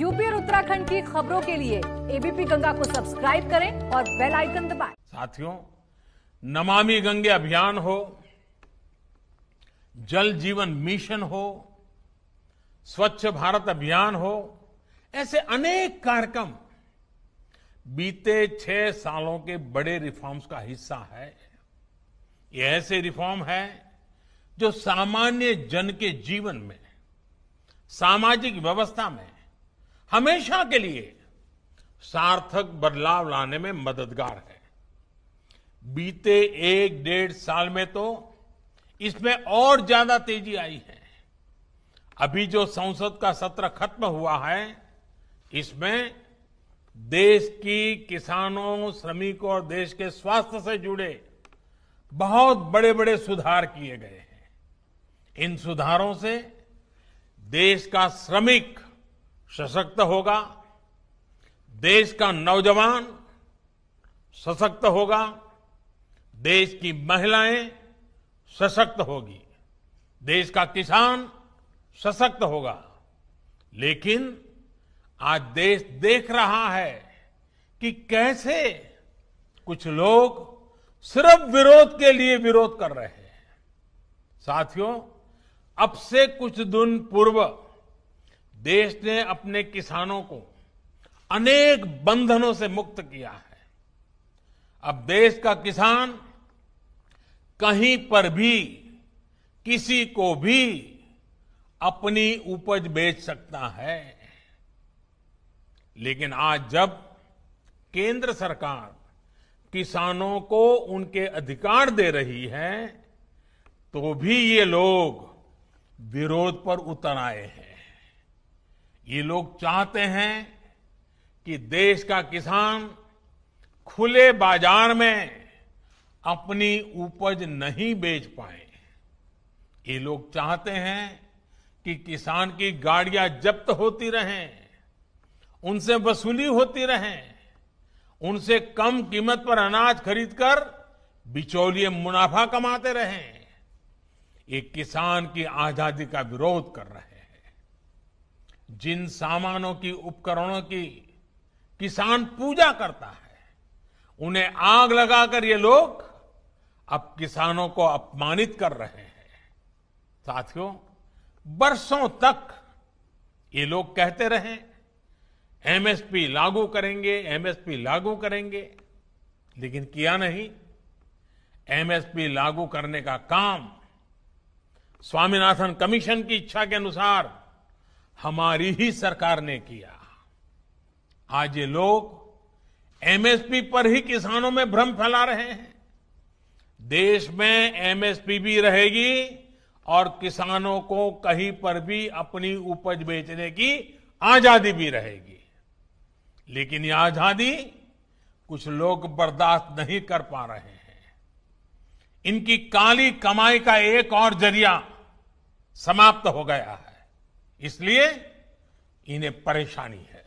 UP और उत्तराखंड की खबरों के लिए एबीपी गंगा को सब्सक्राइब करें और बेल आइकन दबाएं। साथियों नमामि गंगे अभियान हो जल जीवन मिशन हो स्वच्छ भारत अभियान हो ऐसे अनेक कार्यक्रम बीते छह सालों के बड़े रिफॉर्म्स का हिस्सा है ये ऐसे रिफॉर्म है जो सामान्य जन के जीवन में सामाजिक व्यवस्था में हमेशा के लिए सार्थक बदलाव लाने में मददगार है बीते एक डेढ़ साल में तो इसमें और ज्यादा तेजी आई है अभी जो संसद का सत्र खत्म हुआ है इसमें देश की किसानों श्रमिकों और देश के स्वास्थ्य से जुड़े बहुत बड़े बड़े सुधार किए गए हैं इन सुधारों से देश का श्रमिक सशक्त होगा देश का नौजवान सशक्त होगा देश की महिलाएं सशक्त होगी देश का किसान सशक्त होगा लेकिन आज देश देख रहा है कि कैसे कुछ लोग सिर्फ विरोध के लिए विरोध कर रहे हैं साथियों अब से कुछ दिन पूर्व देश ने अपने किसानों को अनेक बंधनों से मुक्त किया है अब देश का किसान कहीं पर भी किसी को भी अपनी उपज बेच सकता है लेकिन आज जब केंद्र सरकार किसानों को उनके अधिकार दे रही है तो भी ये लोग विरोध पर उतर आए हैं ये लोग चाहते हैं कि देश का किसान खुले बाजार में अपनी उपज नहीं बेच पाए ये लोग चाहते हैं कि किसान की गाड़ियां जब्त होती रहें उनसे वसूली होती रहें उनसे कम कीमत पर अनाज खरीदकर बिचौलिए मुनाफा कमाते रहें ये किसान की आजादी का विरोध कर रहे हैं जिन सामानों की उपकरणों की किसान पूजा करता है उन्हें आग लगाकर ये लोग अब किसानों को अपमानित कर रहे हैं साथियों बरसों तक ये लोग कहते रहे एमएसपी लागू करेंगे एमएसपी लागू करेंगे लेकिन किया नहीं एमएसपी लागू करने का काम स्वामीनाथन कमीशन की इच्छा के अनुसार हमारी ही सरकार ने किया आज ये लोग एमएसपी पर ही किसानों में भ्रम फैला रहे हैं देश में एमएसपी भी रहेगी और किसानों को कहीं पर भी अपनी उपज बेचने की आजादी भी रहेगी लेकिन ये आजादी कुछ लोग बर्दाश्त नहीं कर पा रहे हैं इनकी काली कमाई का एक और जरिया समाप्त हो गया है इसलिए इन्हें परेशानी है